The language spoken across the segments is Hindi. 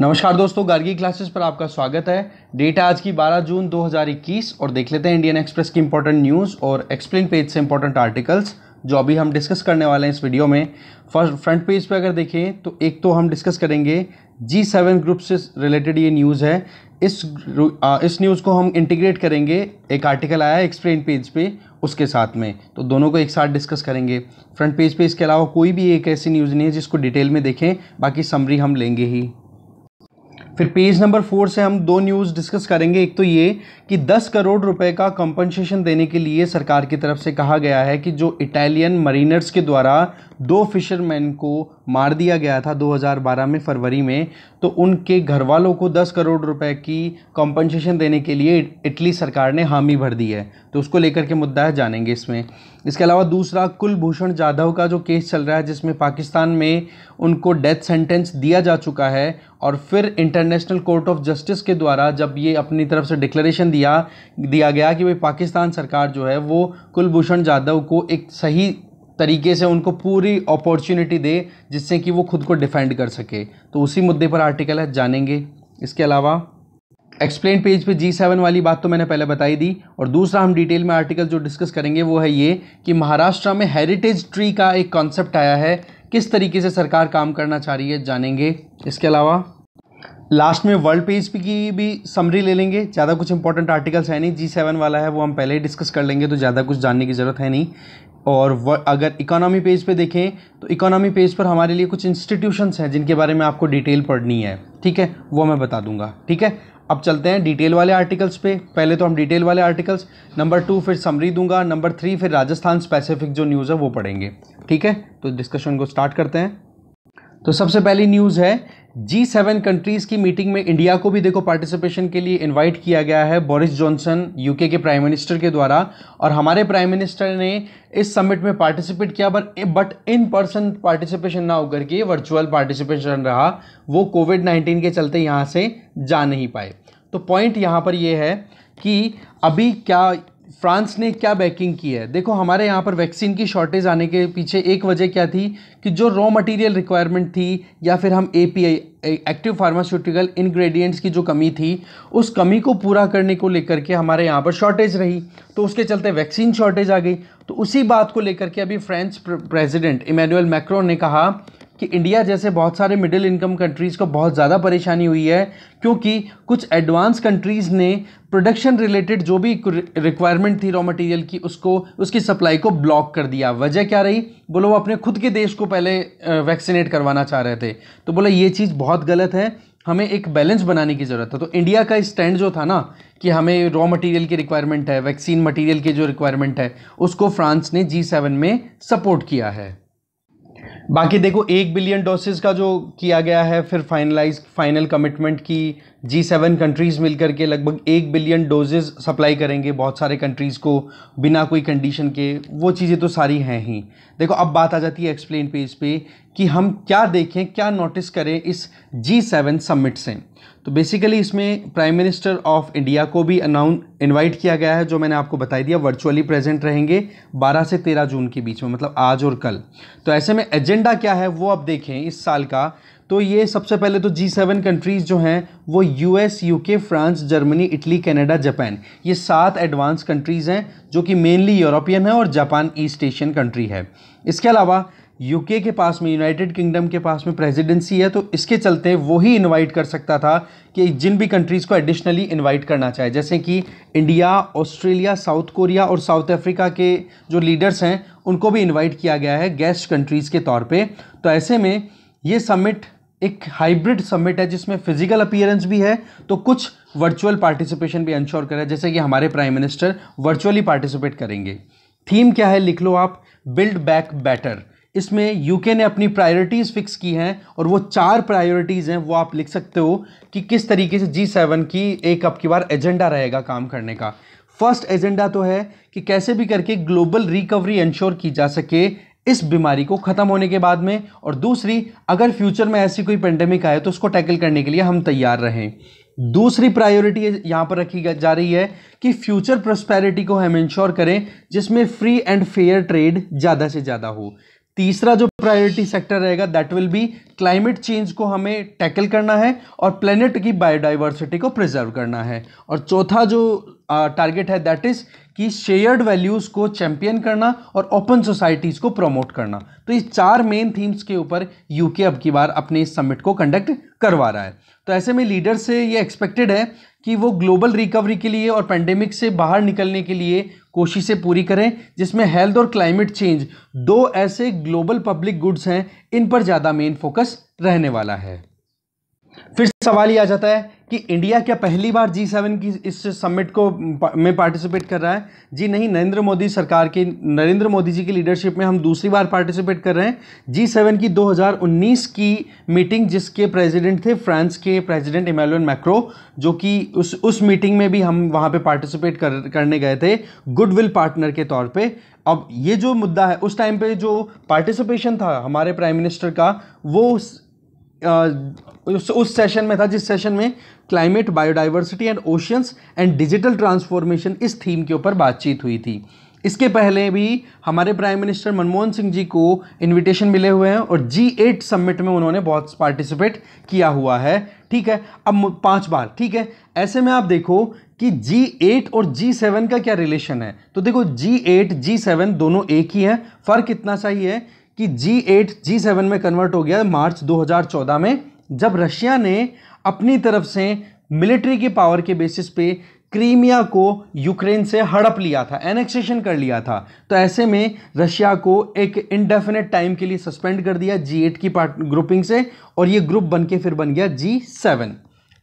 नमस्कार दोस्तों गार्गी क्लासेस पर आपका स्वागत है डेट आज की 12 जून 2021 और देख लेते हैं इंडियन एक्सप्रेस की इंपॉर्टेंट न्यूज़ और एक्सप्लेन पेज से इंपॉर्टेंट आर्टिकल्स जो अभी हम डिस्कस करने वाले हैं इस वीडियो में फर्स्ट फ्रंट पेज पर अगर देखें तो एक तो हम डिस्कस करेंगे जी सेवन ग्रुप से रिलेटेड ये न्यूज़ है इस आ, इस न्यूज़ को हम इंटीग्रेट करेंगे एक आर्टिकल आया है एक्सप्लेन पेज पे उसके साथ में तो दोनों को एक साथ डिस्कस करेंगे फ्रंट पेज पे इसके अलावा कोई भी एक ऐसी न्यूज़ नहीं है जिसको डिटेल में देखें बाकी समरी हम लेंगे ही फिर पेज नंबर फोर से हम दो न्यूज़ डिस्कस करेंगे एक तो ये कि 10 करोड़ रुपए का कंपनसेशन देने के लिए सरकार की तरफ से कहा गया है कि जो इटालियन मरीनर्स के द्वारा दो फिशरमैन को मार दिया गया था 2012 में फरवरी में तो उनके घर वालों को 10 करोड़ रुपए की कंपनसेशन देने के लिए इटली सरकार ने हामी भर दी है तो उसको लेकर के मुद्दा है जानेंगे इसमें इसके अलावा दूसरा कुलभूषण जाधव का जो केस चल रहा है जिसमें पाकिस्तान में उनको डेथ सेंटेंस दिया जा चुका है और फिर इंटरनेशनल कोर्ट ऑफ जस्टिस के द्वारा जब ये अपनी तरफ से डिक्लेरेशन दिया दिया गया कि भाई पाकिस्तान सरकार जो है वो कुलभूषण जाधव को एक सही तरीके से उनको पूरी अपॉर्चुनिटी दे जिससे कि वो खुद को डिफेंड कर सके तो उसी मुद्दे पर आर्टिकल है जानेंगे इसके अलावा एक्सप्लेन पेज पे जी सेवन वाली बात तो मैंने पहले बताई दी और दूसरा हम डिटेल में आर्टिकल जो डिस्कस करेंगे वो है ये कि महाराष्ट्र में हेरिटेज ट्री का एक कॉन्सेप्ट आया है किस तरीके से सरकार काम करना चाह रही है जानेंगे इसके अलावा लास्ट में वर्ल्ड पेज की भी समरी ले लेंगे ज़्यादा कुछ इंपॉर्टेंट आर्टिकल्स है नहीं जी सेवन वाला है वो हम पहले ही डिस्कस कर लेंगे तो ज़्यादा कुछ जानने की ज़रूरत है नहीं और अगर इकोनॉमी पेज पे देखें तो इकोनॉमी पेज पर हमारे लिए कुछ इंस्टीट्यूशंस हैं जिनके बारे में आपको डिटेल पढ़नी है ठीक है वो मैं बता दूंगा ठीक है अब चलते हैं डिटेल वाले आर्टिकल्स पे पहले तो हम डिटेल वाले आर्टिकल्स नंबर टू फिर समरी दूंगा नंबर थ्री फिर राजस्थान स्पेसिफिक जो न्यूज़ है वो पढ़ेंगे ठीक है तो डिस्कशन को स्टार्ट करते हैं तो सबसे पहली न्यूज़ है जी सेवन कंट्रीज़ की मीटिंग में इंडिया को भी देखो पार्टिसिपेशन के लिए इनवाइट किया गया है बोरिस जॉनसन यूके के प्राइम मिनिस्टर के द्वारा और हमारे प्राइम मिनिस्टर ने इस समिट में पार्टिसिपेट किया but but in person participation ना होकर के वर्चुअल पार्टिसिपेशन रहा वो कोविड नाइन्टीन के चलते यहाँ से जा नहीं पाए तो पॉइंट यहाँ पर यह है कि अभी क्या फ्रांस ने क्या बैकिंग की है देखो हमारे यहाँ पर वैक्सीन की शॉर्टेज आने के पीछे एक वजह क्या थी कि जो रॉ मटेरियल रिक्वायरमेंट थी या फिर हम एपीआई एक्टिव फार्मास्यूटिकल इंग्रेडिएंट्स की जो कमी थी उस कमी को पूरा करने को लेकर के हमारे यहाँ पर शॉर्टेज रही तो उसके चलते वैक्सीन शॉर्टेज आ गई तो उसी बात को लेकर के अभी फ्रेंच प्रेजिडेंट इमैनुअल मैक्रो ने कहा कि इंडिया जैसे बहुत सारे मिडिल इनकम कंट्रीज़ को बहुत ज़्यादा परेशानी हुई है क्योंकि कुछ एडवांस कंट्रीज़ ने प्रोडक्शन रिलेटेड जो भी रिक्वायरमेंट थी रॉ मटेरियल की उसको उसकी सप्लाई को ब्लॉक कर दिया वजह क्या रही बोलो वो अपने खुद के देश को पहले वैक्सीनेट करवाना चाह रहे थे तो बोला ये चीज़ बहुत गलत है हमें एक बैलेंस बनाने की ज़रूरत है तो इंडिया का स्टैंड जो था ना कि हमें रॉ मटेरियल की रिक्वायरमेंट है वैक्सीन मटेरियल की जो रिक्वायरमेंट है उसको फ्रांस ने जी सेवन में सपोर्ट किया है बाकी देखो एक बिलियन डोसेज का जो किया गया है फिर फाइनलाइज फाइनल कमिटमेंट की जी सेवन कंट्रीज़ मिलकर के लगभग एक बिलियन डोजेज सप्लाई करेंगे बहुत सारे कंट्रीज़ को बिना कोई कंडीशन के वो चीज़ें तो सारी हैं ही देखो अब बात आ जाती है एक्सप्लेन पेज पे कि हम क्या देखें क्या नोटिस करें इस जी सेवन समिट से तो बेसिकली इसमें प्राइम मिनिस्टर ऑफ इंडिया को भी अनाउंस इनवाइट किया गया है जो मैंने आपको बताई दिया वर्चुअली प्रेजेंट रहेंगे 12 से 13 जून के बीच में मतलब आज और कल तो ऐसे में एजेंडा क्या है वो आप देखें इस साल का तो ये सबसे पहले तो जी सेवन कंट्रीज़ जो हैं वो US UK France Germany Italy Canada Japan ये सात एडवांस कंट्रीज़ हैं जो कि मेनली यूरोपियन है और जापान ईस्ट एशियन कंट्री है इसके अलावा यूके के पास में यूनाइटेड किंगडम के पास में प्रेसिडेंसी है तो इसके चलते वो ही इन्वाइट कर सकता था कि जिन भी कंट्रीज़ को एडिशनली इन्वाइट करना चाहे जैसे कि इंडिया ऑस्ट्रेलिया साउथ कोरिया और साउथ अफ्रीका के जो लीडर्स हैं उनको भी इन्वाइट किया गया है गेस्ट कंट्रीज़ के तौर पर तो ऐसे में ये समिट एक हाइब्रिड समिट है जिसमें फिजिकल अपियरेंस भी है तो कुछ वर्चुअल पार्टिसिपेशन भी इंश्योर करें जैसे कि हमारे प्राइम मिनिस्टर वर्चुअली पार्टिसिपेट करेंगे थीम क्या है लिख लो आप बिल्ड बैक बेटर इसमें यूके ने अपनी प्रायोरिटीज़ फिक्स की हैं और वो चार प्रायोरिटीज़ हैं वो आप लिख सकते हो कि किस तरीके से जी सेवन की एक अब की बार एजेंडा रहेगा काम करने का फर्स्ट एजेंडा तो है कि कैसे भी करके ग्लोबल रिकवरी इंश्योर की जा सके इस बीमारी को ख़त्म होने के बाद में और दूसरी अगर फ्यूचर में ऐसी कोई पेंडेमिक आए तो उसको टैकल करने के लिए हम तैयार रहें दूसरी प्रायोरिटी यहाँ पर रखी जा रही है कि फ्यूचर प्रोस्पेरिटी को हम इंश्योर करें जिसमें फ्री एंड फेयर ट्रेड ज़्यादा से ज़्यादा हो तीसरा जो प्रायोरिटी सेक्टर रहेगा that will be climate change को हमें टैकल करना है और प्लेनेट की बायोडाइवर्सिटी को प्रिजर्व करना है और चौथा जो टारगेट है दैट इज कि शेयर्ड वैल्यूज़ को चैंपियन करना और ओपन सोसाइटीज़ को प्रमोट करना तो इस चार मेन थीम्स के ऊपर यूके अब की बार अपने इस समिट को कंडक्ट करवा रहा है तो ऐसे में लीडर से ये एक्सपेक्टेड है कि वो ग्लोबल रिकवरी के लिए और पेंडेमिक से बाहर निकलने के लिए कोशिशें पूरी करें जिसमें हेल्थ और क्लाइमेट चेंज दो ऐसे ग्लोबल पब्लिक गुड्स हैं इन पर ज़्यादा मेन फोकस रहने वाला है फिर सवाल ये आ जाता है कि इंडिया क्या पहली बार जी सेवन की इस समिट को में पार्टिसिपेट कर रहा है जी नहीं नरेंद्र मोदी सरकार की नरेंद्र मोदी जी की लीडरशिप में हम दूसरी बार पार्टिसिपेट कर रहे हैं जी सेवन की 2019 की मीटिंग जिसके प्रेसिडेंट थे फ्रांस के प्रेसिडेंट इमेलोन मैक्रो जो कि उस उस मीटिंग में भी हम वहाँ पर पार्टिसिपेट कर, करने गए थे गुडविल पार्टनर के तौर पर अब ये जो मुद्दा है उस टाइम पे जो पार्टिसिपेशन था हमारे प्राइम मिनिस्टर का वो उस उस सेशन में था जिस सेशन में climate biodiversity and oceans and digital transformation इस थीम के ऊपर बातचीत हुई थी इसके पहले भी हमारे प्राइम मिनिस्टर मनमोहन सिंह जी को इनविटेशन मिले हुए हैं और जी एट समिट में उन्होंने बहुत पार्टिसिपेट किया हुआ है ठीक है अब पांच बार ठीक है ऐसे में आप देखो कि जी एट और जी सेवन का क्या रिलेशन है तो देखो जी एट जी सेवन दोनों एक ही है फ़र्क इतना सा ही है कि G8 G7 में कन्वर्ट हो गया मार्च 2014 में जब रशिया ने अपनी तरफ से मिलिट्री की पावर के बेसिस पे क्रीमिया को यूक्रेन से हड़प लिया था एनेक्सेशन कर लिया था तो ऐसे में रशिया को एक इनडेफिनेट टाइम के लिए सस्पेंड कर दिया जी एट की पार्ट ग्रुपिंग से और ये ग्रुप बन के फिर बन गया जी सेवन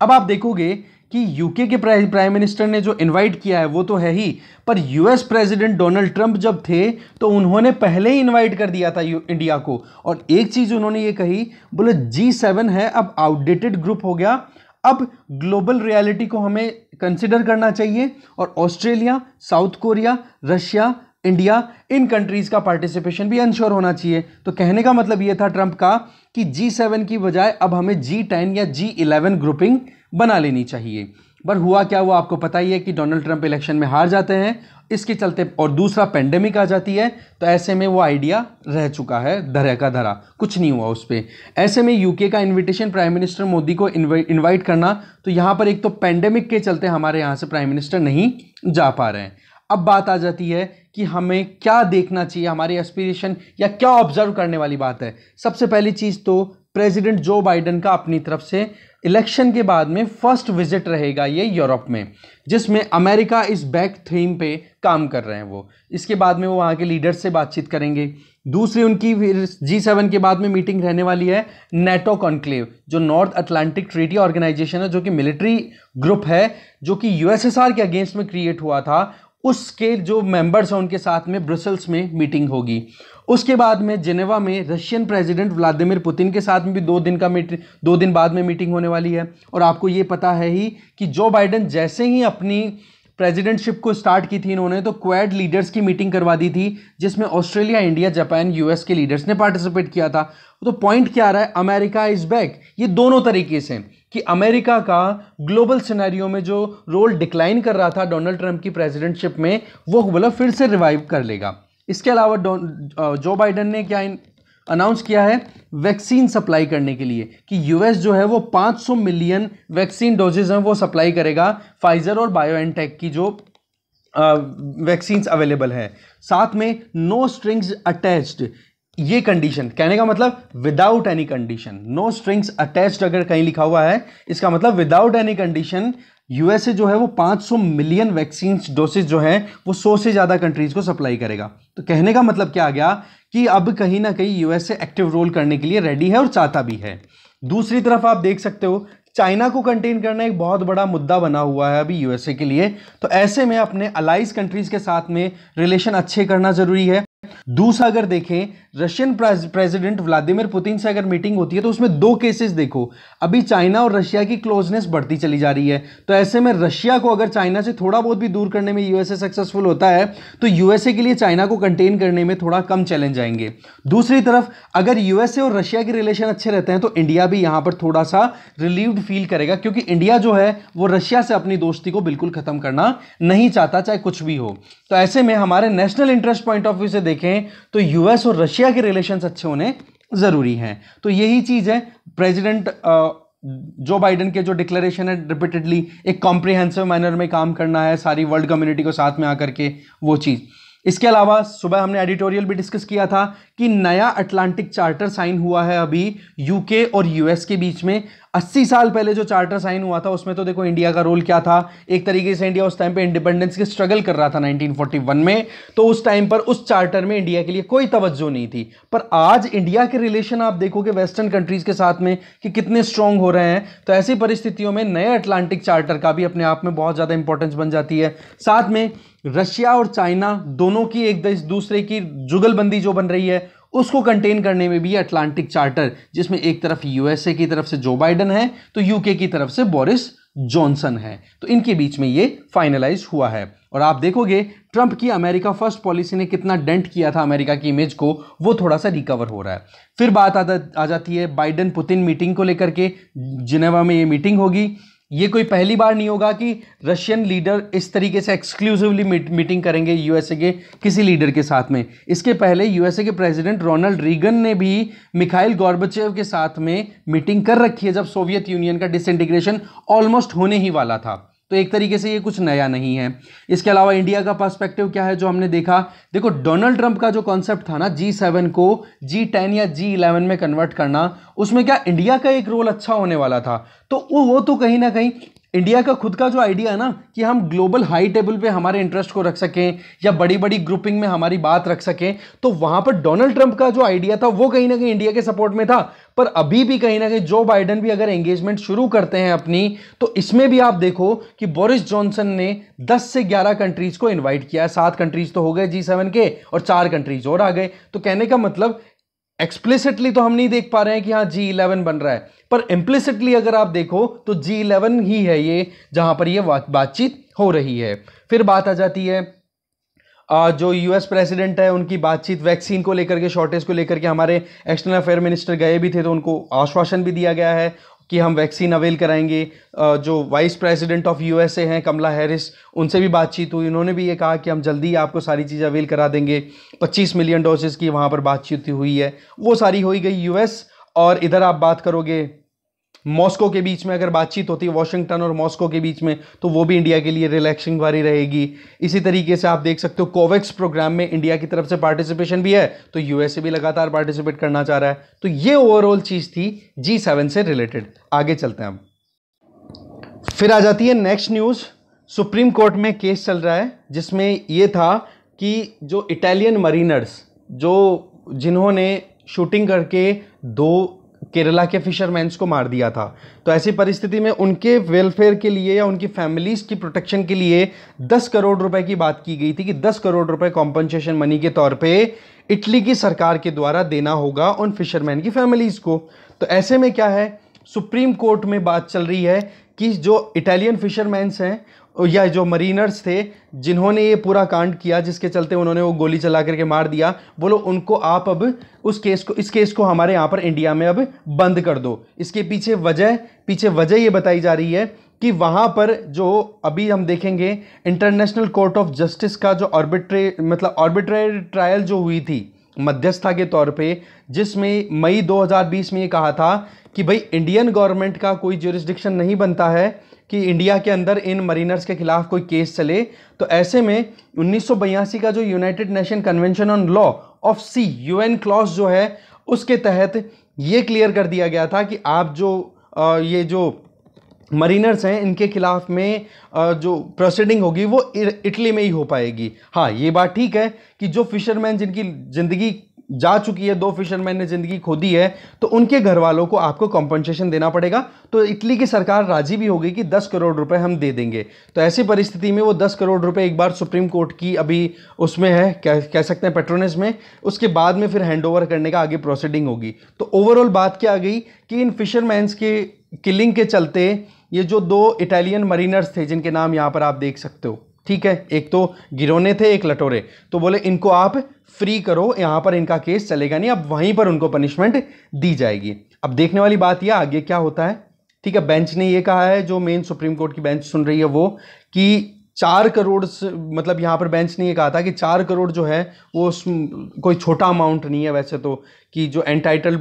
अब आप देखोगे कि यूके के प्राइम मिनिस्टर ने जो इनवाइट किया है वो तो है ही पर यूएस प्रेसिडेंट डोनाल्ड ट्रंप जब थे तो उन्होंने पहले ही इनवाइट कर दिया था इंडिया को और एक चीज़ उन्होंने ये कही बोले जी सेवन है अब आउटडेटेड ग्रुप हो गया अब ग्लोबल रियलिटी को हमें कंसिडर करना चाहिए और Australia South Korea Russia India इन कंट्रीज़ का पार्टिसिपेशन भी इंश्योर होना चाहिए तो कहने का मतलब ये था ट्रंप का कि जी सेवन की बजाय अब हमें जी टेन या जी इलेवन ग्रुपिंग बना लेनी चाहिए पर हुआ क्या हुआ आपको पता ही है कि डोनाल्ड ट्रंप इलेक्शन में हार जाते हैं इसके चलते और दूसरा पेंडेमिक आ जाती है तो ऐसे में वो आइडिया रह चुका है धरे का धरा कुछ नहीं हुआ उस पर ऐसे में यूके का इनविटेशन प्राइम मिनिस्टर मोदी को इनवाइट करना तो यहाँ पर एक तो पेंडेमिक के चलते हमारे यहाँ से प्राइम मिनिस्टर नहीं जा पा रहे हैं अब बात आ जाती है कि हमें क्या देखना चाहिए हमारी एस्पिरेशन या क्या ऑब्जर्व करने वाली बात है सबसे पहली चीज़ तो प्रेसिडेंट जो बाइडन का अपनी तरफ से इलेक्शन के बाद में फर्स्ट विजिट रहेगा ये यूरोप में जिसमें अमेरिका इस बैक थीम पे काम कर रहे हैं वो इसके बाद में वो वहाँ के लीडर्स से बातचीत करेंगे दूसरी उनकी फिर जी सेवन के बाद में मीटिंग रहने वाली है नेटो कॉन्क्लेव जो नॉर्थ अटलांटिक ट्रीटी ऑर्गेनाइजेशन है जो कि मिलिट्री ग्रुप है जो कि यूएसएसआर के अगेंस्ट में क्रिएट हुआ था उसके जो मेंबर्स हैं उनके साथ में ब्रसल्स में मीटिंग होगी उसके बाद में जेनेवा में रशियन प्रेसिडेंट व्लादिमिर पुतिन के साथ में भी दो दिन का मीटिंग दो दिन बाद में मीटिंग होने वाली है और आपको ये पता है ही कि जो बाइडन जैसे ही अपनी प्रेसिडेंटशिप को स्टार्ट की थी इन्होंने तो क्वेड लीडर्स की मीटिंग करवा दी थी जिसमें ऑस्ट्रेलिया इंडिया जापान यूएस के लीडर्स ने पार्टिसिपेट किया था तो पॉइंट क्या आ रहा है अमेरिका इज़ बैक ये दोनों तरीके से कि अमेरिका का ग्लोबल सिनेरियो में जो रोल डिक्लाइन कर रहा था डोनाल्ड ट्रंप की प्रेसिडेंटशिप में वो बोला फिर से रिवाइव कर लेगा इसके अलावा जो बाइडन ने क्या अनाउंस किया है वैक्सीन सप्लाई करने के लिए कि यूएस जो है वो 500 मिलियन वैक्सीन डोजेज हैं वो सप्लाई करेगा फाइजर और बायो की जो वैक्सीन अवेलेबल है साथ में नो स्ट्रिंग्स अटैच्ड ये कंडीशन कहने का मतलब without any condition no strings attached अगर कहीं लिखा हुआ है इसका मतलब विदाउट एनी कंडीशन यूएसए जो है वो 500 मिलियन वैक्सीन डोसेज जो है वो सौ से ज़्यादा कंट्रीज़ को सप्लाई करेगा तो कहने का मतलब क्या आ गया कि अब कहीं ना कहीं यूएसए एक्टिव रोल करने के लिए रेडी है और चाहता भी है दूसरी तरफ आप देख सकते हो चाइना को कंटेन करना एक बहुत बड़ा मुद्दा बना हुआ है अभी यूएसए के लिए तो ऐसे में अपने अलाइज कंट्रीज़ के साथ में रिलेशन अच्छे करना ज़रूरी है दूसरा अगर देखें रशियन प्रेसिडेंट व्लादिमीर पुतिन से अगर मीटिंग होती है तो उसमें दो केसेस देखो अभी चाइना और रशिया की क्लोजनेस बढ़ती चली जा रही है तो ऐसे में रशिया को अगर चाइना से थोड़ा बहुत भी दूर करने में यूएसए सक्सेसफुल होता है तो यूएसए के लिए चाइना को कंटेन करने में थोड़ा कम चैलेंज आएंगे दूसरी तरफ अगर यूएसए और रशिया के रिलेशन अच्छे रहते हैं तो इंडिया भी यहां पर थोड़ा सा रिलीव्ड फील करेगा क्योंकि इंडिया जो है वो रशिया से अपनी दोस्ती को बिल्कुल खत्म करना नहीं चाहता चाहे कुछ भी हो तो ऐसे में हमारे national interest point of view से देखें तो यूएस और रशिया के रिलेशंस अच्छे होने ज़रूरी हैं तो यही चीज़ है प्रेसिडेंट जो बाइडन के जो डिक्लेरेशन है रिपीटेडली एक कॉम्प्रिहेंसिव मैनर में काम करना है सारी वर्ल्ड कम्युनिटी को साथ में आकर के वो चीज़ इसके अलावा सुबह हमने एडिटोरियल भी डिस्कस किया था कि नया अटलांटिक चार्टर साइन हुआ है अभी यूके और यूएस के बीच में अस्सी साल पहले जो चार्टर साइन हुआ था उसमें तो देखो इंडिया का रोल क्या था एक तरीके से इंडिया उस टाइम पे इंडिपेंडेंस के स्ट्रगल कर रहा था 1941 में तो उस टाइम पर उस चार्टर में इंडिया के लिए कोई तवज्जो नहीं थी पर आज इंडिया के रिलेशन आप देखोगे वेस्टर्न कंट्रीज़ के साथ में कि कितने स्ट्रांग हो रहे हैं तो ऐसी परिस्थितियों में नए अटलांटिक चार्टर का भी अपने आप में बहुत ज़्यादा इंपॉर्टेंस बन जाती है साथ में रशिया और चाइना दोनों की एक दूसरे की जुगलबंदी जो बन रही है उसको कंटेन करने में भी अटलांटिक चार्टर जिसमें एक तरफ यूएसए की तरफ से जो बाइडन है तो यूके की तरफ से बोरिस जॉनसन है तो इनके बीच में ये फाइनलाइज हुआ है और आप देखोगे ट्रंप की अमेरिका फर्स्ट पॉलिसी ने कितना डेंट किया था अमेरिका की इमेज को वो थोड़ा सा रिकवर हो रहा है फिर बात आ, आ जाती है बाइडन पुतिन मीटिंग को लेकर के जिनेवा में ये मीटिंग होगी ये कोई पहली बार नहीं होगा कि रशियन लीडर इस तरीके से एक्सक्लूसिवली मीटिंग करेंगे यूएसए के किसी लीडर के साथ में इसके पहले यूएसए के प्रेसिडेंट रोनाल्ड रीगन ने भी मिखाइल गॉर्बचेव के साथ में मीटिंग कर रखी है जब सोवियत यूनियन का डिसइंटीग्रेशन ऑलमोस्ट होने ही वाला था तो एक तरीके से ये कुछ नया नहीं है इसके अलावा इंडिया का पर्सपेक्टिव क्या है जो हमने देखा देखो डोनाल्ड ट्रंप का जो कॉन्सेप्ट था ना जी सेवन को जी टेन या जी इलेवन में कन्वर्ट करना उसमें क्या इंडिया का एक रोल अच्छा होने वाला था तो वो तो कहीं ना कहीं इंडिया का खुद का जो आइडिया है ना कि हम ग्लोबल हाई टेबल पे हमारे इंटरेस्ट को रख सकें या बड़ी बड़ी ग्रुपिंग में हमारी बात रख सकें तो वहाँ पर डोनाल्ड ट्रंप का जो आइडिया था वो कहीं ना कहीं इंडिया के सपोर्ट में था पर अभी भी कहीं ना कहीं जो बाइडन भी अगर एंगेजमेंट शुरू करते हैं अपनी तो इसमें भी आप देखो कि बोरिस जॉनसन ने 10 से 11 कंट्रीज को इनवाइट किया है सात कंट्रीज तो हो गए जी सेवन के और चार कंट्रीज और आ गए तो कहने का मतलब एक्सप्लिसिटली तो हम नहीं देख पा रहे हैं कि हाँ जी इलेवन बन रहा है पर इम्प्लिसिटली अगर आप देखो तो जी इलेवन ही है ये जहां पर ये बातचीत हो रही है फिर बात आ जाती है जो यूएस प्रेसिडेंट है उनकी बातचीत वैक्सीन को लेकर के शॉर्टेज को लेकर के हमारे एक्सटर्नल अफेयर मिनिस्टर गए भी थे तो उनको आश्वासन भी दिया गया है कि हम वैक्सीन अवेल कराएंगे जो वाइस प्रेसिडेंट ऑफ यूएसए हैं कमला हैरिस उनसे भी बातचीत हुई उन्होंने भी ये कहा कि हम जल्दी आपको सारी चीज़ें अवेल करा देंगे 25 मिलियन डोजेज़ की वहाँ पर बातचीत हुई है वो सारी हो गई यूएस और इधर आप बात करोगे मॉस्को के बीच में अगर बातचीत होती है वॉशिंगटन और मॉस्को के बीच में तो वो भी इंडिया के लिए रिलैक्सिंग वाली रहेगी इसी तरीके से आप देख सकते हो कोवैक्स प्रोग्राम में इंडिया की तरफ से पार्टिसिपेशन भी है तो यूएसए भी लगातार पार्टिसिपेट करना चाह रहा है तो ये ओवरऑल चीज़ थी जी सेवन से रिलेटेड आगे चलते हैं हम फिर आ जाती है नेक्स्ट न्यूज़ सुप्रीम कोर्ट में केस चल रहा है जिसमें ये था कि जो इटालियन मरीनर्स जो जिन्होंने शूटिंग करके दो केरला के फिशरमैन्स को मार दिया था तो ऐसी परिस्थिति में उनके वेलफेयर के लिए या उनकी फैमिलीज़ की प्रोटेक्शन के लिए 10 करोड़ रुपए की बात की गई थी कि 10 करोड़ रुपए कॉम्पनसेशन मनी के तौर पे इटली की सरकार के द्वारा देना होगा उन फिशरमैन की फैमिलीज़ को तो ऐसे में क्या है सुप्रीम कोर्ट में बात चल रही है कि जो इटालियन फिशरमैन हैं या जो मरीनर्स थे जिन्होंने ये पूरा कांड किया जिसके चलते उन्होंने वो गोली चला करके मार दिया बोलो उनको आप अब उस केस को इस केस को हमारे यहाँ पर इंडिया में अब बंद कर दो इसके पीछे वजह पीछे वजह ये बताई जा रही है कि वहाँ पर जो अभी हम देखेंगे इंटरनेशनल कोर्ट ऑफ जस्टिस का जो ऑर्बिट्रे मतलब ऑर्बिट्रेरी ट्रायल जो हुई थी मध्यस्था के तौर पे जिसमें मई 2020 में ये कहा था कि भाई इंडियन गवर्नमेंट का कोई जुरिस्डिक्शन नहीं बनता है कि इंडिया के अंदर इन मरीनर्स के खिलाफ कोई केस चले तो ऐसे में उन्नीस का जो United Nation Convention on Law of Sea UN clause जो है उसके तहत ये क्लियर कर दिया गया था कि आप जो आ, ये जो मरीनर्स हैं इनके खिलाफ में जो प्रोसीडिंग होगी वो इटली में ही हो पाएगी हाँ ये बात ठीक है कि जो फिशरमैन जिनकी ज़िंदगी जा चुकी है दो फिशरमैन ने ज़िंदगी खो दी है तो उनके घर वालों को आपको कॉम्पनसेशन देना पड़ेगा तो इटली की सरकार राजी भी होगी कि दस करोड़ रुपए हम दे देंगे तो ऐसी परिस्थिति में वो दस करोड़ रुपए एक बार सुप्रीम कोर्ट की अभी उसमें है कह कह सकते हैं पेट्रोनेस में उसके बाद में फिर हैंड करने का आगे प्रोसीडिंग होगी तो ओवरऑल बात क्या आ गई कि इन फिशरमैन्स के किलिंग के चलते ये जो दो इटालियन मरीनर्स थे जिनके नाम यहाँ पर आप देख सकते हो ठीक है एक तो गिरोने थे एक लटोरे तो बोले इनको आप फ्री करो यहाँ पर इनका केस चलेगा नहीं अब वहीं पर उनको पनिशमेंट दी जाएगी अब देखने वाली बात यह आगे क्या होता है ठीक है बेंच ने ये कहा है जो मेन सुप्रीम कोर्ट की बेंच सुन रही है वो कि चार करोड़ से मतलब यहाँ पर बेंच ने ये कहा था कि चार करोड़ जो है वो कोई छोटा अमाउंट नहीं है वैसे तो कि जो एंटाइटल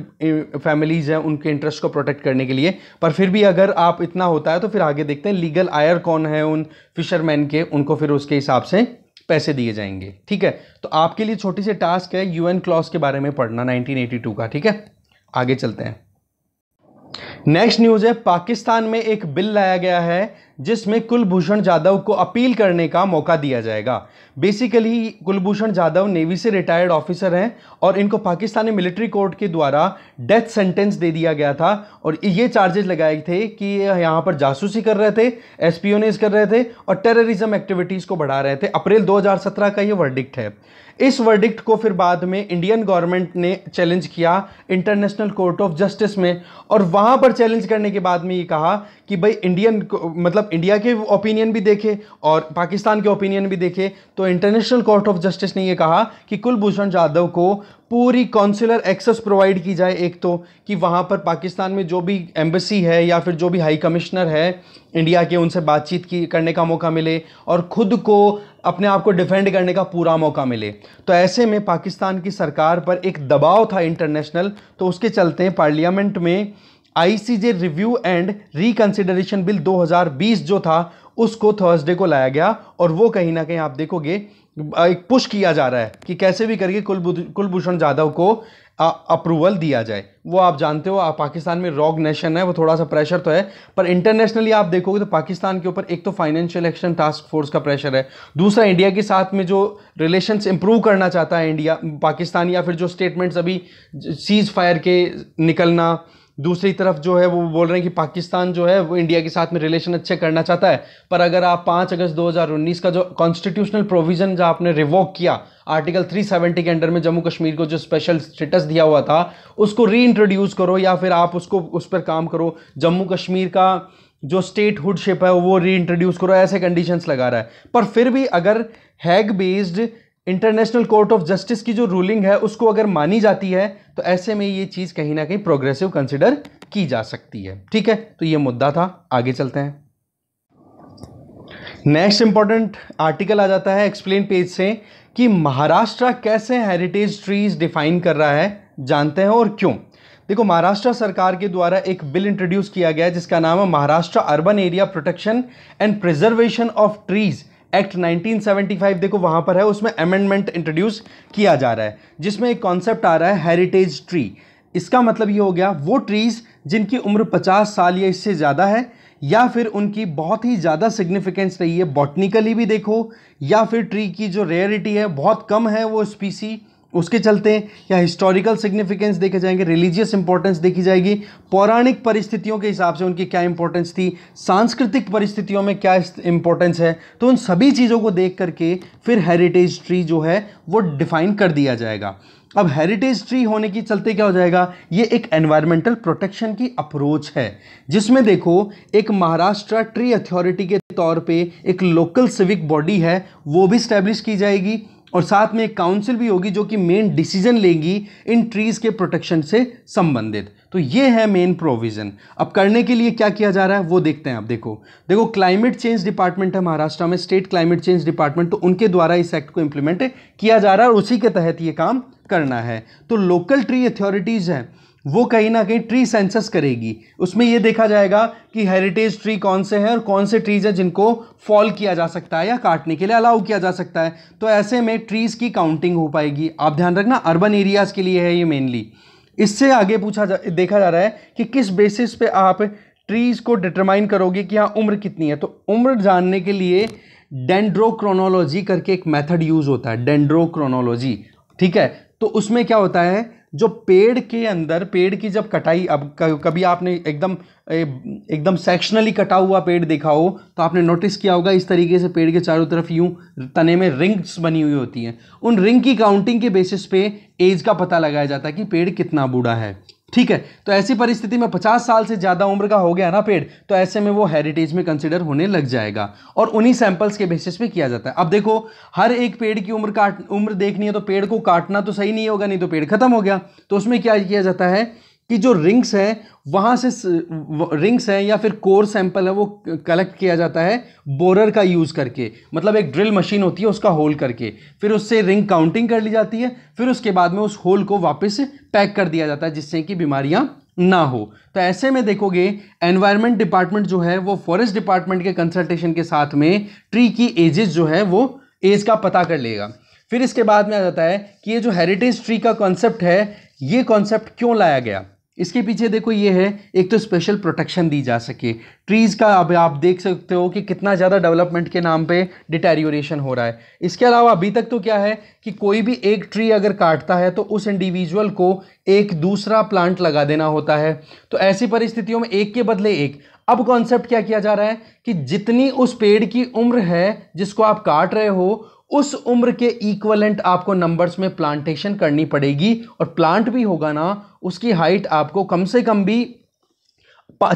फैमिलीज़ हैं उनके इंटरेस्ट को प्रोटेक्ट करने के लिए पर फिर भी अगर आप इतना होता है तो फिर आगे देखते हैं लीगल आयर कौन है उन फिशरमैन के उनको फिर उसके हिसाब से पैसे दिए जाएंगे ठीक है तो आपके लिए छोटी सी टास्क है यू क्लॉज के बारे में पढ़ना नाइनटीन का ठीक है आगे चलते हैं नेक्स्ट न्यूज़ है पाकिस्तान में एक बिल लाया गया है जिसमें कुलभूषण जाधव को अपील करने का मौका दिया जाएगा बेसिकली कुलभूषण जाधव नेवी से रिटायर्ड ऑफिसर हैं और इनको पाकिस्तानी मिलिट्री कोर्ट के द्वारा डेथ सेंटेंस दे दिया गया था और ये चार्जेस लगाए थे कि यहाँ पर जासूसी कर रहे थे एस कर रहे थे और टेररिज्म एक्टिविटीज़ को बढ़ा रहे थे अप्रैल 2017 का ये वर्डिक्ट है इस वर्डिक्ट को फिर बाद में इंडियन गवर्नमेंट ने चैलेंज किया इंटरनेशनल कोर्ट ऑफ जस्टिस में और वहाँ पर चैलेंज करने के बाद में ये कहा कि भाई इंडियन मतलब इंडिया के ओपिनियन भी देखे और पाकिस्तान के ओपिनियन भी देखे तो इंटरनेशनल कोर्ट ऑफ जस्टिस ने ये कहा कि कुलभूषण जाधव को पूरी कौंसिलर एक्सेस प्रोवाइड की जाए एक तो कि वहाँ पर पाकिस्तान में जो भी एम्बेसी है या फिर जो भी हाई कमिश्नर है इंडिया के उनसे बातचीत की करने का मौका मिले और ख़ुद को अपने आप को डिफेंड करने का पूरा मौका मिले तो ऐसे में पाकिस्तान की सरकार पर एक दबाव था इंटरनेशनल तो उसके चलते पार्लियामेंट में ICJ review and reconsideration bill 2020 जो था उसको थर्सडे को लाया गया और वो कहीं ना कहीं आप देखोगे एक पुश किया जा रहा है कि कैसे भी करके कुलभूषण जाधव को अप्रूवल दिया जाए वो आप जानते हो आप पाकिस्तान में रॉग नेशन है वो थोड़ा सा प्रेशर तो है पर इंटरनेशनली आप देखोगे तो पाकिस्तान के ऊपर एक तो फाइनेंशियल एक्शन टास्क फोर्स का प्रेशर है दूसरा इंडिया के साथ में जो रिलेशंस इंप्रूव करना चाहता है इंडिया पाकिस्तान या फिर जो स्टेटमेंट्स अभी सीज़ फायर के निकलना दूसरी तरफ जो है वो बोल रहे हैं कि पाकिस्तान जो है वो इंडिया के साथ में रिलेशन अच्छे करना चाहता है पर अगर आप पाँच अगस्त 2019 का जो कॉन्स्टिट्यूशनल प्रोविज़न जो आपने रिवोक किया आर्टिकल 370 के अंडर में जम्मू कश्मीर को जो स्पेशल स्टेटस दिया हुआ था उसको रीइंट्रोड्यूस करो या फिर आप उसको उस पर काम करो जम्मू कश्मीर का जो स्टेट हुडशिप है वो रीइंट्रोड्यूस करो ऐसे कंडीशंस लगा रहा है पर फिर भी अगर Hague based International Court of Justice की जो रूलिंग है उसको अगर मानी जाती है तो ऐसे में ये चीज़ कहीं ना कहीं प्रोग्रेसिव कंसिडर की जा सकती है ठीक है तो ये मुद्दा था आगे चलते हैं नेक्स्ट इंपॉर्टेंट आर्टिकल आ जाता है एक्सप्लेन पेज से कि महाराष्ट्र कैसे हेरिटेज ट्रीज डिफाइन कर रहा है जानते हैं और क्यों देखो महाराष्ट्र सरकार के द्वारा एक बिल इंट्रोड्यूस किया गया है जिसका नाम है Maharashtra urban area protection and preservation of trees act 1975 देखो वहाँ पर है उसमें अमेंडमेंट इंट्रोड्यूस किया जा रहा है जिसमें एक कॉन्सेप्ट आ रहा है हेरिटेज ट्री इसका मतलब ये हो गया वो ट्रीज़ जिनकी उम्र 50 साल या इससे ज़्यादा है या फिर उनकी बहुत ही ज़्यादा सिग्निफिकेंस रही है बॉटनिकली भी देखो या फिर ट्री की जो रेयरिटी है बहुत कम है वो स्पीसी उसके चलते या हिस्टोरिकल सिग्निफिकेंस देखे जाएंगे रिलीजियस इंपॉर्टेंस देखी जाएगी पौराणिक परिस्थितियों के हिसाब से उनकी क्या इंपॉर्टेंस थी सांस्कृतिक परिस्थितियों में क्या इंपॉर्टेंस है तो उन सभी चीज़ों को देख करके फिर हेरिटेज ट्री जो है वो डिफाइन कर दिया जाएगा अब हेरिटेज ट्री होने की चलते क्या हो जाएगा ये एक एनवायरमेंटल प्रोटेक्शन की अप्रोच है जिसमें देखो एक महाराष्ट्र ट्री अथॉरिटी के तौर पे एक लोकल सिविक बॉडी है वो भी स्टैब्लिश की जाएगी और साथ में एक काउंसिल भी होगी जो कि मेन डिसीजन लेगी इन ट्रीज़ के प्रोटेक्शन से संबंधित तो ये है मेन प्रोविज़न अब करने के लिए क्या किया जा रहा है वो देखते हैं आप देखो देखो क्लाइमेट चेंज डिपार्टमेंट है महाराष्ट्र में स्टेट क्लाइमेट चेंज डिपार्टमेंट तो उनके द्वारा इस एक्ट को इम्प्लीमेंट किया जा रहा है और उसी के तहत ये काम करना है तो लोकल ट्री अथॉरिटीज़ हैं वो कहीं ना कहीं ट्री सेंसस करेगी उसमें ये देखा जाएगा कि हेरिटेज ट्री कौन से हैं और कौन से ट्रीज हैं जिनको फॉल किया जा सकता है या काटने के लिए अलाउ किया जा सकता है तो ऐसे में ट्रीज़ की काउंटिंग हो पाएगी आप ध्यान रखना अर्बन एरियाज़ के लिए है ये मेनली इससे आगे पूछा जा देखा जा रहा है कि किस बेसिस पे आप ट्रीज़ को डिटरमाइन करोगे कि यहाँ उम्र कितनी है तो उम्र जानने के लिए डेंड्रोक्रोनोलॉजी करके एक मेथड यूज़ होता है डेंड्रोक्रोनोलॉजी ठीक है तो उसमें क्या होता है जो पेड़ के अंदर पेड़ की जब कटाई अब कभी आपने एकदम एकदम सेक्शनली कटा हुआ पेड़ देखा हो तो आपने नोटिस किया होगा इस तरीके से पेड़ के चारों तरफ यूं तने में रिंग्स बनी हुई होती हैं उन रिंग की काउंटिंग के बेसिस पे एज का पता लगाया जाता है कि पेड़ कितना बूढ़ा है ठीक है तो ऐसी परिस्थिति में 50 साल से ज़्यादा उम्र का हो गया ना पेड़ तो ऐसे में वो हेरिटेज में कंसिडर होने लग जाएगा और उन्हीं सैंपल्स के बेसिस पे किया जाता है अब देखो हर एक पेड़ की उम्र काट उम्र देखनी है तो पेड़ को काटना तो सही नहीं होगा नहीं तो पेड़ खत्म हो गया तो उसमें क्या किया जाता है कि जो रिंग्स हैं वहाँ से रिंग्स हैं या फिर कोर सैंपल है वो कलेक्ट किया जाता है बोरर का यूज़ करके मतलब एक ड्रिल मशीन होती है उसका होल करके फिर उससे रिंग काउंटिंग कर ली जाती है फिर उसके बाद में उस होल को वापस पैक कर दिया जाता है जिससे कि बीमारियाँ ना हो तो ऐसे में देखोगे एनवायरनमेंट डिपार्टमेंट जो है वो फॉरेस्ट डिपार्टमेंट के कंसल्टेशन के साथ में ट्री की एजेस जो है वो एज का पता कर लेगा फिर इसके बाद में आ जाता है कि ये जो हेरिटेज ट्री का कॉन्सेप्ट है ये कॉन्सेप्ट क्यों लाया गया इसके पीछे देखो ये है एक तो स्पेशल प्रोटेक्शन दी जा सके ट्रीज़ का अब आप देख सकते हो कि कितना ज़्यादा डेवलपमेंट के नाम पे डिटेरियोरेशन हो रहा है इसके अलावा अभी तक तो क्या है कि कोई भी एक ट्री अगर काटता है तो उस इंडिविजुअल को एक दूसरा प्लांट लगा देना होता है तो ऐसी परिस्थितियों में एक के बदले एक अब कॉन्सेप्ट क्या किया जा रहा है कि जितनी उस पेड़ की उम्र है जिसको आप काट रहे हो उस उम्र के इक्वलेंट आपको नंबर्स में प्लांटेशन करनी पड़ेगी और प्लांट भी होगा ना उसकी हाइट आपको कम से कम भी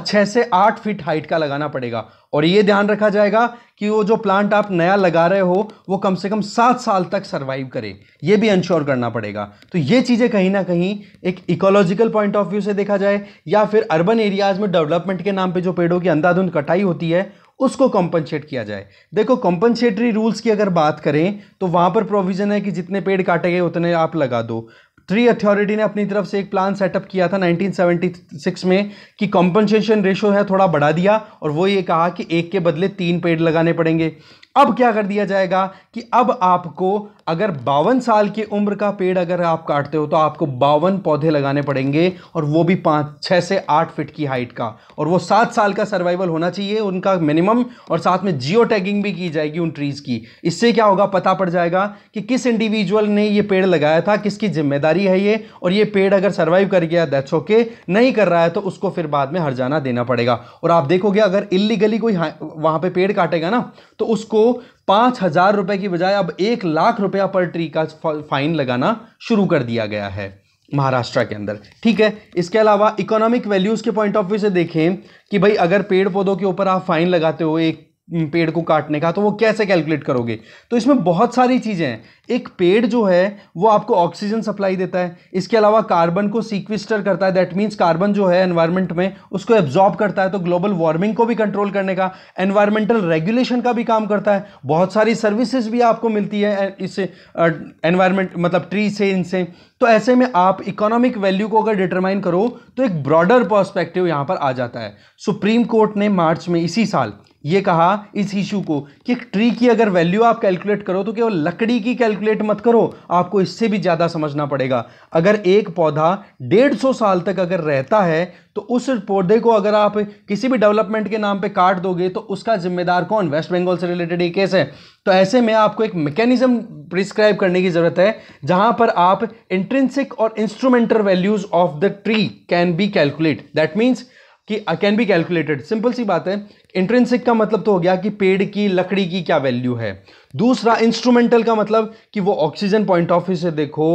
छः से आठ फीट हाइट का लगाना पड़ेगा और ये ध्यान रखा जाएगा कि वो जो प्लांट आप नया लगा रहे हो वो कम से कम सात साल तक सर्वाइव करे ये भी इंश्योर करना पड़ेगा तो ये चीज़ें कहीं ना कहीं एक इकोलॉजिकल पॉइंट ऑफ व्यू से देखा जाए या फिर अर्बन एरियाज़ में डेवलपमेंट के नाम पे जो पेड़ों की अंधाधुंध कटाई होती है उसको कॉम्पनसेट किया जाए देखो कॉम्पनसेटरी रूल्स की अगर बात करें तो वहाँ पर प्रोविज़न है कि जितने पेड़ काटे गए उतने आप लगा दो ट्री अथॉरिटी ने अपनी तरफ से एक प्लान सेटअप किया था 1976 में कि कॉम्पनसेशन रेशो है थोड़ा बढ़ा दिया और वो ये कहा कि एक के बदले तीन पेड़ लगाने पड़ेंगे अब क्या कर दिया जाएगा कि अब आपको अगर बावन साल की उम्र का पेड़ अगर आप काटते हो तो आपको बावन पौधे लगाने पड़ेंगे और वो भी पाँच छः से आठ फिट की हाइट का और वो सात साल का सर्वाइवल होना चाहिए उनका मिनिमम और साथ में जियो टैगिंग भी की जाएगी उन ट्रीज़ की इससे क्या होगा पता पड़ जाएगा कि किस इंडिविजुअल ने ये पेड़ लगाया था किसकी जिम्मेदारी है ये और ये पेड़ अगर सर्वाइव कर गया दैट्स ओके नहीं कर रहा है तो उसको फिर बाद में हर देना पड़ेगा और आप देखोगे अगर इलीगली कोई हाँ, वहाँ पर पेड़ काटेगा ना तो उसको पांच पाँच हज़ार रुपये की बजाय अब एक लाख रुपया पर ट्री का फाइन लगाना शुरू कर दिया गया है महाराष्ट्र के अंदर ठीक है इसके अलावा इकोनॉमिक वैल्यूज़ के पॉइंट ऑफ व्यू से देखें कि भाई अगर पेड़ पौधों के ऊपर आप फाइन लगाते हो एक पेड़ को काटने का तो वो कैसे कैलकुलेट करोगे तो इसमें बहुत सारी चीज़ें हैं एक पेड़ जो है वो आपको ऑक्सीजन सप्लाई देता है इसके अलावा कार्बन को सिक्विस्टर करता है दैट मीन्स कार्बन जो है एनवायरनमेंट में उसको एब्जॉर्ब करता है तो ग्लोबल वार्मिंग को भी कंट्रोल करने का एनवायरमेंटल रेगुलेशन का भी काम करता है बहुत सारी सर्विसेज भी आपको मिलती है इससे एनवायरमेंट मतलब ट्री से इनसे तो ऐसे में आप इकोनॉमिक वैल्यू को अगर डिटरमाइन करो तो एक ब्रॉडर पर्स्पेक्टिव यहाँ पर आ जाता है सुप्रीम कोर्ट ने मार्च में इसी साल ये कहा इस इशू को कि ट्री की अगर वैल्यू आप कैलकुलेट करो तो केवल लकड़ी की कैलकुलेट मत करो आपको इससे भी ज़्यादा समझना पड़ेगा अगर एक पौधा डेढ़ सौ साल तक अगर रहता है तो उस पौधे को अगर आप किसी भी डेवलपमेंट के नाम पे काट दोगे तो उसका जिम्मेदार कौन वेस्ट बंगाल से रिलेटेड ये केस है तो ऐसे में आपको एक मैकेनिज्म प्रिस्क्राइब करने की ज़रूरत है जहां पर आप इंट्रेंसिक और instrumental values of the tree can be calculate that means कि कैन बी कैलकुलेटेड सिंपल सी बात है इंट्रेंसिक का मतलब तो हो गया कि पेड़ की लकड़ी की क्या वैल्यू है दूसरा इंस्ट्रूमेंटल का मतलब कि वो ऑक्सीजन पॉइंट ऑफ व्यू से देखो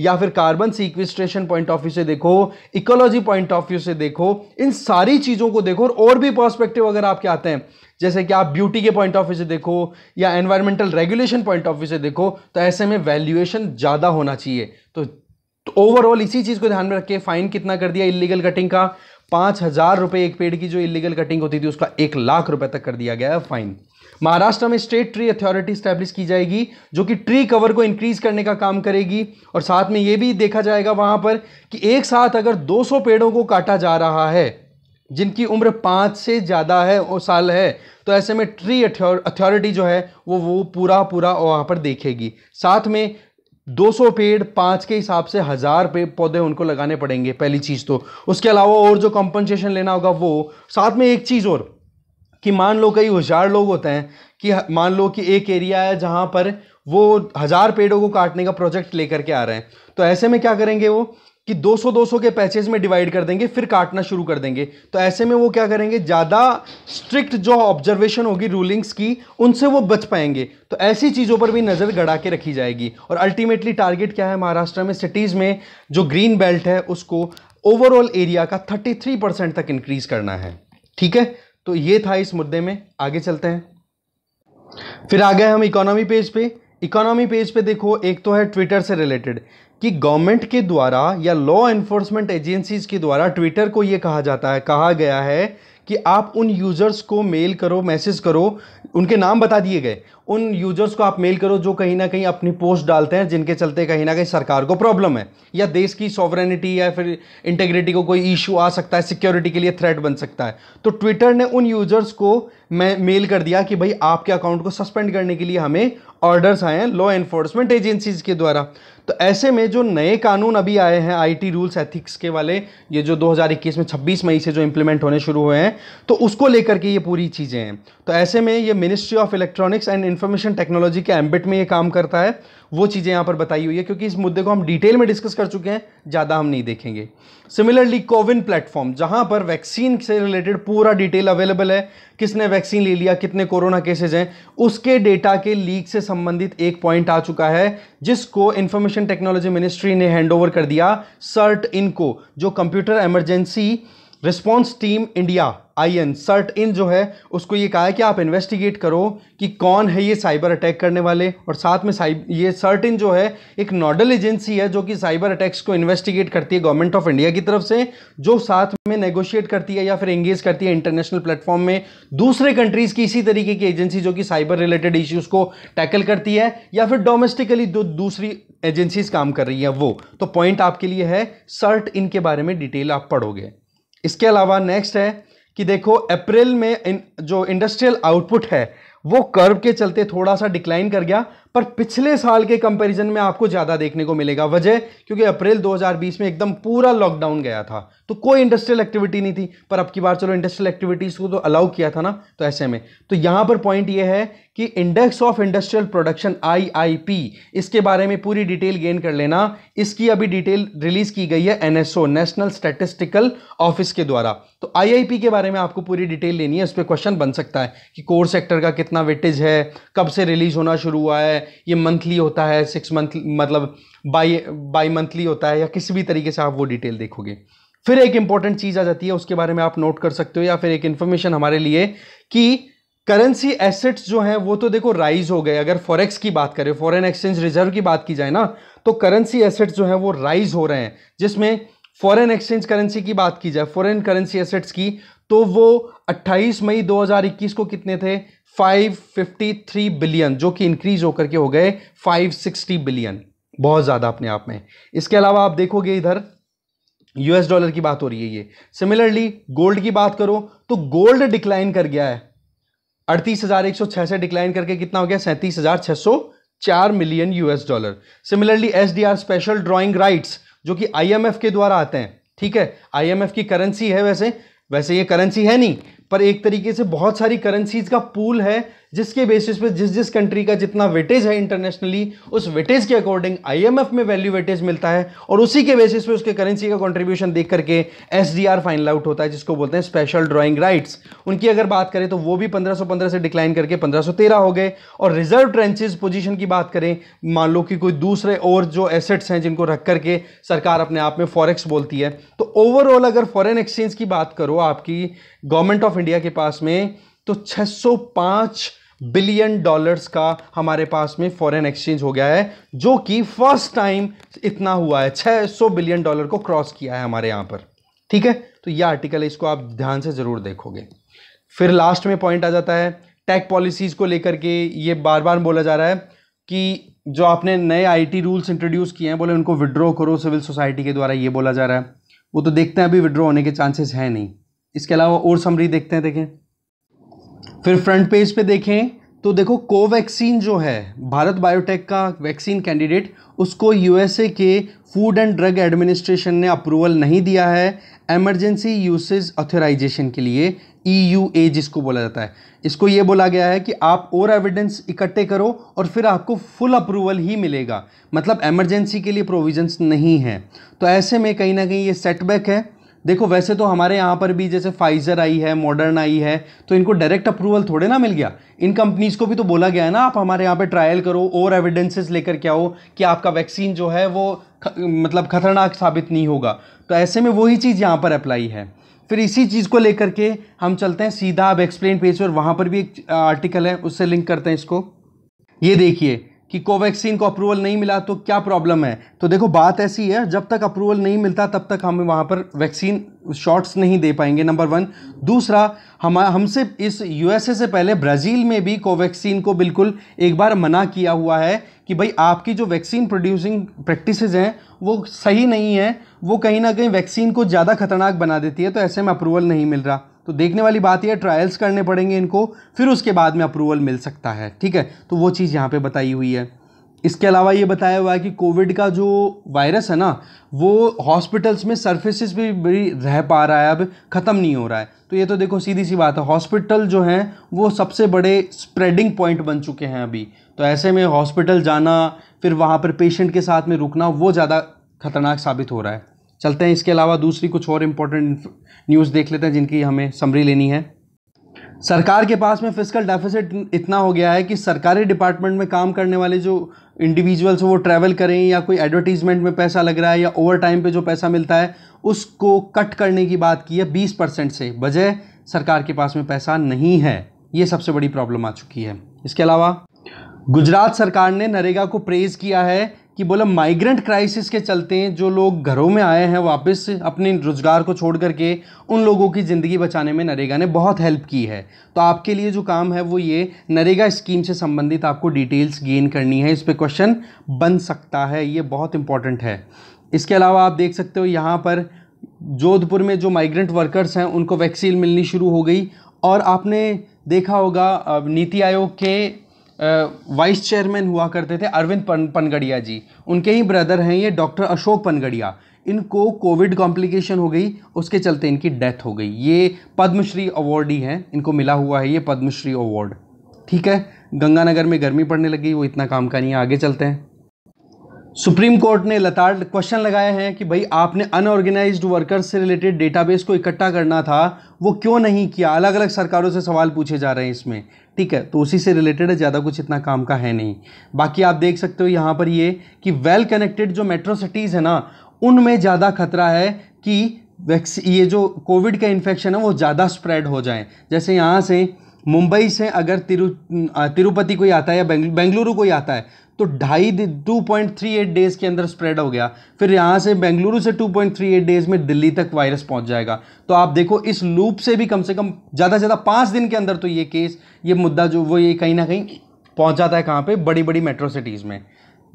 या फिर carbon sequestration point of view से देखो इकोलॉजी पॉइंट ऑफ व्यू से देखो इन सारी चीज़ों को देखो और, और भी पर्सपेक्टिव अगर आपके आते हैं जैसे कि आप ब्यूटी के पॉइंट ऑफ व्यू से देखो या environmental regulation point of view से देखो तो ऐसे में वैल्यूएशन ज़्यादा होना चाहिए तो तो ओवरऑल इसी चीज़ को ध्यान में रखिए फाइन कितना कर दिया इलीगल कटिंग का पांच हज़ार रुपए एक पेड़ की जो इलीगल कटिंग होती थी उसका एक लाख रुपए तक कर दिया गया है फाइन महाराष्ट्र में स्टेट ट्री अथॉरिटी स्टैब्लिश की जाएगी जो कि ट्री कवर को इंक्रीज करने का काम करेगी और साथ में यह भी देखा जाएगा वहां पर कि एक साथ अगर 200 पेड़ों को काटा जा रहा है जिनकी उम्र पांच से ज़्यादा है और साल है तो ऐसे में ट्री अथॉरिटी जो है वो वो पूरा पूरा वहां पर देखेगी साथ में 200 पेड़ पाँच के हिसाब से हज़ार पे पौधे उनको लगाने पड़ेंगे पहली चीज़ तो उसके अलावा और जो कॉम्पनसेशन लेना होगा वो साथ में एक चीज़ और कि मान लो कई हजार लोग होते हैं कि मान लो कि एक एरिया है जहाँ पर वो हज़ार पेड़ों को काटने का प्रोजेक्ट लेकर के आ रहे हैं तो ऐसे में क्या करेंगे वो कि 200-200 के पैचेस में डिवाइड कर देंगे फिर काटना शुरू कर देंगे तो ऐसे में वो क्या करेंगे ज़्यादा स्ट्रिक्ट जो ऑब्जर्वेशन होगी रूलिंग्स की उनसे वो बच पाएंगे तो ऐसी चीज़ों पर भी नज़र गड़ा के रखी जाएगी और अल्टीमेटली टारगेट क्या है महाराष्ट्र में सिटीज़ में जो ग्रीन बेल्ट है उसको ओवरऑल एरिया का थर्टी परसेंट तक इंक्रीज करना है ठीक है तो ये था इस मुद्दे में आगे चलते हैं फिर आ गए हम इकोनॉमी पेज पे इकोनॉमी पेज पे देखो एक तो है ट्विटर से रिलेटेड कि गवर्नमेंट के द्वारा या लॉ एन्फोर्समेंट एजेंसीज के द्वारा ट्विटर को ये कहा जाता है कहा गया है कि आप उन यूज़र्स को मेल करो मैसेज करो उनके नाम बता दिए गए उन यूज़र्स को आप मेल करो जो कहीं ना कहीं अपनी पोस्ट डालते हैं जिनके चलते कहीं ना कहीं सरकार को प्रॉब्लम है या देश की सॉवरेनिटी या फिर इंटेग्रिटी को कोई इशू आ सकता है सिक्योरिटी के लिए थ्रेट बन सकता है तो ट्विटर ने उन यूज़र्स को मैं मेल कर दिया कि भाई आपके अकाउंट को सस्पेंड करने के लिए हमें ऑर्डर्स आए हैं लॉ एन्फोर्समेंट एजेंसीज़ के द्वारा तो ऐसे में जो नए कानून अभी आए हैं आईटी रूल्स एथिक्स के वाले ये जो 2021 में 26 मई से जो इम्प्लीमेंट होने शुरू हुए हैं तो उसको लेकर के ये पूरी चीज़ें हैं तो ऐसे में ये Ministry of Electronics and Information Technology के एम्बिट में ये काम करता है वो चीज़ें यहाँ पर बताई हुई है क्योंकि इस मुद्दे को हम डिटेल में डिस्कस कर चुके हैं ज़्यादा हम नहीं देखेंगे सिमिलरली कोविन प्लेटफॉर्म जहाँ पर वैक्सीन से रिलेटेड पूरा डिटेल अवेलेबल है किसने वैक्सीन ले लिया कितने कोरोना केसेज हैं उसके डेटा के लीक से संबंधित एक पॉइंट आ चुका है जिसको इंफॉर्मेशन टेक्नोलॉजी मिनिस्ट्री ने हैंड कर दिया सर्ट इनको जो computer emergency response team India I N CERT in जो है उसको ये कहा है कि आप इन्वेस्टिगेट करो कि कौन है ये साइबर अटैक करने वाले और साथ में साइब ये सर्ट इन जो है एक नोडल एजेंसी है जो कि साइबर अटैक्स को इन्वेस्टिगेट करती है गवर्नमेंट ऑफ इंडिया की तरफ से जो साथ में नेगोशिएट करती है या फिर एंगेज करती है इंटरनेशनल प्लेटफॉर्म में दूसरे कंट्रीज़ की इसी तरीके की एजेंसी जो कि साइबर रिलेटेड इश्यूज़ को टैकल करती है या फिर डोमेस्टिकली जो दूसरी एजेंसीज काम कर रही है वो तो पॉइंट आपके लिए है सर्ट इन के बारे में डिटेल आप पढ़ोगे इसके अलावा नेक्स्ट है कि देखो अप्रैल में इन, जो इंडस्ट्रियल आउटपुट है वो कर्व के चलते थोड़ा सा डिक्लाइन कर गया पर पिछले साल के कंपैरिजन में आपको ज़्यादा देखने को मिलेगा वजह क्योंकि अप्रैल 2020 में एकदम पूरा लॉकडाउन गया था तो कोई इंडस्ट्रियल एक्टिविटी नहीं थी पर अब की बार चलो इंडस्ट्रियल एक्टिविटीज़ को तो अलाउ किया था ना तो ऐसे में तो यहाँ पर पॉइंट ये है कि इंडेक्स ऑफ इंडस्ट्रियल प्रोडक्शन आई इसके बारे में पूरी डिटेल गेन कर लेना इसकी अभी डिटेल रिलीज़ की गई है एनएसओ नेशनल स्टेटिस्टिकल ऑफिस के द्वारा तो आई के बारे में आपको पूरी डिटेल लेनी है उस पर क्वेश्चन बन सकता है कि कोर सेक्टर का कितना वेटेज है कब से रिलीज होना शुरू हुआ है ये मंथली होता है सिक्स मंथ मतलब बाई बाई मंथली होता है या किसी भी तरीके से आप वो डिटेल देखोगे फिर एक इंपॉर्टेंट चीज़ आ जाती है उसके बारे में आप नोट कर सकते हो या फिर एक इन्फॉर्मेशन हमारे लिए कि करेंसी एसेट्स जो हैं वो तो देखो राइज हो गए अगर फॉरेक्स की बात करें फॉरेन एक्सचेंज रिजर्व की बात की जाए ना तो करेंसी एसेट्स जो हैं वो राइज हो रहे हैं जिसमें फॉरेन एक्सचेंज करेंसी की बात की जाए फॉरेन करेंसी एसेट्स की तो वो 28 मई 2021 को कितने थे 553 बिलियन जो कि इंक्रीज होकर के हो गए 560 बिलियन बहुत ज़्यादा अपने आप में इसके अलावा आप देखोगे इधर यूएस डॉलर की बात हो रही है ये सिमिलरली गोल्ड की बात करो तो गोल्ड डिक्लाइन कर गया है अड़तीस हज़ार एक सौ छह से डिक्लाइन करके कितना हो गया सैंतीस हज़ार छः सौ चार million US dollar similarly S D R special drawing rights जो कि आईएमएफ के द्वारा आते हैं ठीक है आईएमएफ की करेंसी है वैसे वैसे ये करेंसी है नहीं पर एक तरीके से बहुत सारी करेंसीज का पूल है जिसके बेसिस पे जिस जिस कंट्री का जितना वेटेज है इंटरनेशनली उस वेटेज के अकॉर्डिंग आईएमएफ में वैल्यू वेटेज मिलता है और उसी के बेसिस पे उसके करेंसी का कंट्रीब्यूशन देख करके एस फाइनल आउट होता है जिसको बोलते हैं स्पेशल ड्राइंग राइट्स उनकी अगर बात करें तो वो भी पंद्रह पंद्रह से डिक्लाइन करके पंद्रह हो गए और रिजर्व ट्रेंचेज पोजिशन की बात करें मान लो कि कोई दूसरे और जो एसेट्स हैं जिनको रख करके सरकार अपने आप में फॉरेक्स बोलती है तो ओवरऑल अगर फॉरन एक्सचेंज की बात करो आपकी गवर्नमेंट ऑफ इंडिया के पास में तो 605 बिलियन डॉलर्स का हमारे पास में फॉरेन एक्सचेंज हो गया है जो कि फर्स्ट टाइम इतना हुआ है 600 बिलियन डॉलर को क्रॉस किया है हमारे यहां पर ठीक है तो ये आर्टिकल है इसको आप ध्यान से ज़रूर देखोगे फिर लास्ट में पॉइंट आ जाता है टैक पॉलिसीज़ को लेकर के ये बार बार बोला जा रहा है कि जो आपने नए आईटी रूल्स इंट्रोड्यूस किए हैं बोले उनको विड्रॉ करो सिविल सोसाइटी के द्वारा ये बोला जा रहा है वो तो देखते हैं अभी विड्रॉ होने के चांसेस हैं नहीं इसके अलावा और समरी देखते हैं देखें फिर फ्रंट पेज पे देखें तो देखो कोवैक्सीन जो है भारत बायोटेक का वैक्सीन कैंडिडेट उसको यूएसए के फूड एंड ड्रग एडमिनिस्ट्रेशन ने अप्रूवल नहीं दिया है एमरजेंसी यूसेज ऑथोराइजेशन के लिए ई e जिसको बोला जाता है इसको ये बोला गया है कि आप और एविडेंस इकट्ठे करो और फिर आपको फुल अप्रूवल ही मिलेगा मतलब एमरजेंसी के लिए प्रोविजन्स नहीं है तो ऐसे में कहीं ना कहीं ये सेटबैक है देखो वैसे तो हमारे यहाँ पर भी जैसे फाइजर आई है मॉडर्न आई है तो इनको डायरेक्ट अप्रूवल थोड़े ना मिल गया इन कंपनीज़ को भी तो बोला गया है ना आप हमारे यहाँ पे ट्रायल करो और एविडेंसेस लेकर के आओ कि आपका वैक्सीन जो है वो ख, मतलब खतरनाक साबित नहीं होगा तो ऐसे में वही चीज़ यहाँ पर अप्लाई है फिर इसी चीज़ को लेकर के हम चलते हैं सीधा अब एक्सप्लेन पेज पर वहाँ पर भी एक आर्टिकल है उससे लिंक करते हैं इसको ये देखिए कि कोवैक्सीन को अप्रूवल नहीं मिला तो क्या प्रॉब्लम है तो देखो बात ऐसी है जब तक अप्रूवल नहीं मिलता तब तक हमें वहाँ पर वैक्सीन शॉट्स नहीं दे पाएंगे नंबर वन दूसरा हम हमसे इस यूएसए से पहले ब्राज़ील में भी कोवैक्सीन को बिल्कुल एक बार मना किया हुआ है कि भाई आपकी जो वैक्सीन प्रोड्यूसिंग प्रैक्टिस हैं वो सही नहीं है वो कहीं ना कहीं वैक्सीन को ज़्यादा खतरनाक बना देती है तो ऐसे में अप्रूवल नहीं मिल रहा तो देखने वाली बात यह ट्रायल्स करने पड़ेंगे इनको फिर उसके बाद में अप्रूवल मिल सकता है ठीक है तो वो चीज़ यहाँ पे बताई हुई है इसके अलावा ये बताया हुआ है कि कोविड का जो वायरस है ना वो हॉस्पिटल्स में सर्फेसिस भी, बड़ी रह पा रहा है अब ख़त्म नहीं हो रहा है तो ये तो देखो सीधी सी बात है हॉस्पिटल जो हैं वो सबसे बड़े स्प्रेडिंग पॉइंट बन चुके हैं अभी तो ऐसे में हॉस्पिटल जाना फिर वहाँ पर पेशेंट के साथ में रुकना वो ज़्यादा खतरनाक साबित हो रहा है चलते हैं इसके अलावा दूसरी कुछ और इम्पोर्टेंट न्यूज़ देख लेते हैं जिनकी हमें समरी लेनी है सरकार के पास में फिजिकल डेफिसिट इतना हो गया है कि सरकारी डिपार्टमेंट में काम करने वाले जो इंडिविजुअल्स वो ट्रैवल करें या कोई एडवर्टीजमेंट में पैसा लग रहा है या ओवर टाइम पर जो पैसा मिलता है उसको कट करने की बात की है बीस परसेंट से बजाय सरकार के पास में पैसा नहीं है ये सबसे बड़ी प्रॉब्लम आ चुकी है इसके अलावा गुजरात सरकार ने नरेगा को प्रेज़ किया है कि बोला माइग्रेंट क्राइसिस के चलते जो लोग घरों में आए हैं वापस अपने रोज़गार को छोड़ करके उन लोगों की ज़िंदगी बचाने में नरेगा ने बहुत हेल्प की है तो आपके लिए जो काम है वो ये नरेगा स्कीम से संबंधित आपको डिटेल्स गेन करनी है इस पर क्वेश्चन बन सकता है ये बहुत इंपॉर्टेंट है इसके अलावा आप देख सकते हो यहाँ पर जोधपुर में जो माइग्रेंट वर्कर्स हैं उनको वैक्सीन मिलनी शुरू हो गई और आपने देखा होगा नीति आयोग के वाइस चेयरमैन हुआ करते थे अरविंद पन, पनगड़िया जी उनके ही ब्रदर हैं ये डॉक्टर अशोक पनगड़िया इनको कोविड कॉम्प्लिकेशन हो गई उसके चलते इनकी डेथ हो गई ये पद्मश्री अवार्ड ही हैं इनको मिला हुआ है ये पद्मश्री अवार्ड ठीक है गंगानगर में गर्मी पड़ने लगी वो इतना काम का नहीं है आगे चलते हैं सुप्रीम कोर्ट ने लताड़ क्वेश्चन लगाए हैं कि भाई आपने अनऑर्गेनाइज्ड वर्कर्स से रिलेटेड डेटाबेस को इकट्ठा करना था वो क्यों नहीं किया अलग अलग सरकारों से सवाल पूछे जा रहे हैं इसमें ठीक है तो उसी से रिलेटेड है ज़्यादा कुछ इतना काम का है नहीं बाकी आप देख सकते हो यहाँ पर ये कि वेल कनेक्टेड जो मेट्रो सिटीज़ है ना उनमें ज़्यादा खतरा है कि वैक्सी ये जो कोविड का इन्फेक्शन है वो ज़्यादा स्प्रेड हो जाए जैसे यहाँ से मुंबई से अगर तिरु तिरुपति कोई आता है या बेंगलुरु कोई आता है तो ढाई two point three eight days के अंदर स्प्रेड हो गया फिर यहाँ से बेंगलुरु से two point three eight days में दिल्ली तक वायरस पहुँच जाएगा तो आप देखो इस लूप से भी कम से कम ज़्यादा से ज़्यादा पाँच दिन के अंदर तो ये केस ये मुद्दा जो वो ये कहीं ना कहीं पहुँच जाता है कहाँ पर बड़ी बड़ी मेट्रो सिटीज़ में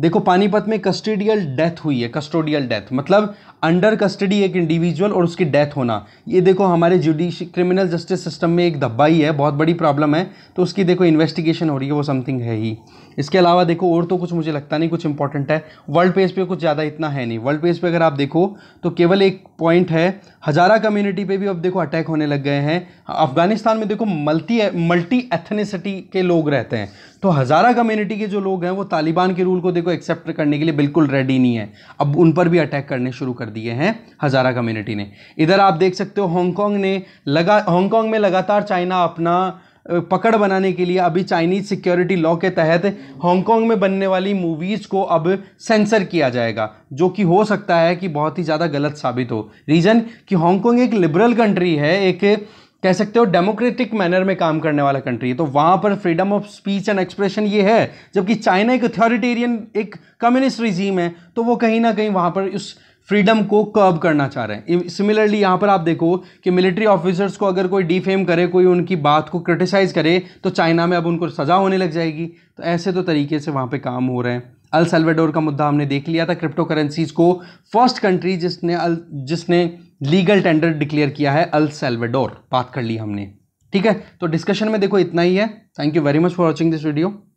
देखो पानीपत में कस्टोडियल डेथ हुई है कस्टोडियल डेथ मतलब अंडर कस्टडी एक इंडिविजुअल और उसकी डेथ होना ये देखो हमारे जुडिश क्रिमिनल जस्टिस सिस्टम में एक धब्बा ही है बहुत बड़ी प्रॉब्लम है तो उसकी देखो इन्वेस्टिगेशन हो रही है वो समथिंग है ही इसके अलावा देखो और तो कुछ मुझे लगता नहीं कुछ इंपॉर्टेंट है वर्ल्ड पेज पे कुछ ज़्यादा इतना है नहीं वर्ल्ड पेज पे अगर आप देखो तो केवल एक पॉइंट है हज़ारा कम्युनिटी पे भी अब देखो अटैक होने लग गए हैं अफगानिस्तान में देखो मल्टी मल्टी एथनिसिटी के लोग रहते हैं तो हज़ारा कम्युनिटी के जो लोग हैं वो तालिबान के रूल को देखो एक्सेप्ट करने के लिए बिल्कुल रेडी नहीं है अब उन पर भी अटैक करने शुरू कर दिए हैं हज़ारा कम्युनिटी ने इधर आप देख सकते हो हांगकॉन्ग ने लगा हांगकॉन्ग में लगातार चाइना अपना पकड़ बनाने के लिए अभी चाइनीज सिक्योरिटी लॉ के तहत हांगकॉन्ग में बनने वाली मूवीज़ को अब सेंसर किया जाएगा जो कि हो सकता है कि बहुत ही ज़्यादा गलत साबित हो रीज़न कि हांगकॉन्ग एक लिबरल कंट्री है एक कह सकते हो डेमोक्रेटिक मैनर में काम करने वाला कंट्री है तो वहाँ पर freedom of speech and expression ये है जबकि चाइना एक अथॉरिटेरियन एक कम्युनिस्ट रिजीम है तो वो कहीं ना कहीं वहाँ पर उस फ्रीडम को कर्ब करना चाह रहे हैं सिमिलरली यहाँ पर आप देखो कि मिलिट्री ऑफिसर्स को अगर कोई डिफेम करे कोई उनकी बात को क्रिटिसाइज करे तो चाइना में अब उनको सज़ा होने लग जाएगी तो ऐसे तो तरीके से वहाँ पे काम हो रहे हैं अल सेल्वेडोर का मुद्दा हमने देख लिया था क्रिप्टो करेंसीज को फर्स्ट कंट्री जिसने अल जिसने लीगल टेंडर डिक्लेयर किया है अल सेल्वेडोर बात कर ली हमने ठीक है तो डिस्कशन में देखो इतना ही है thank you very much for watching this video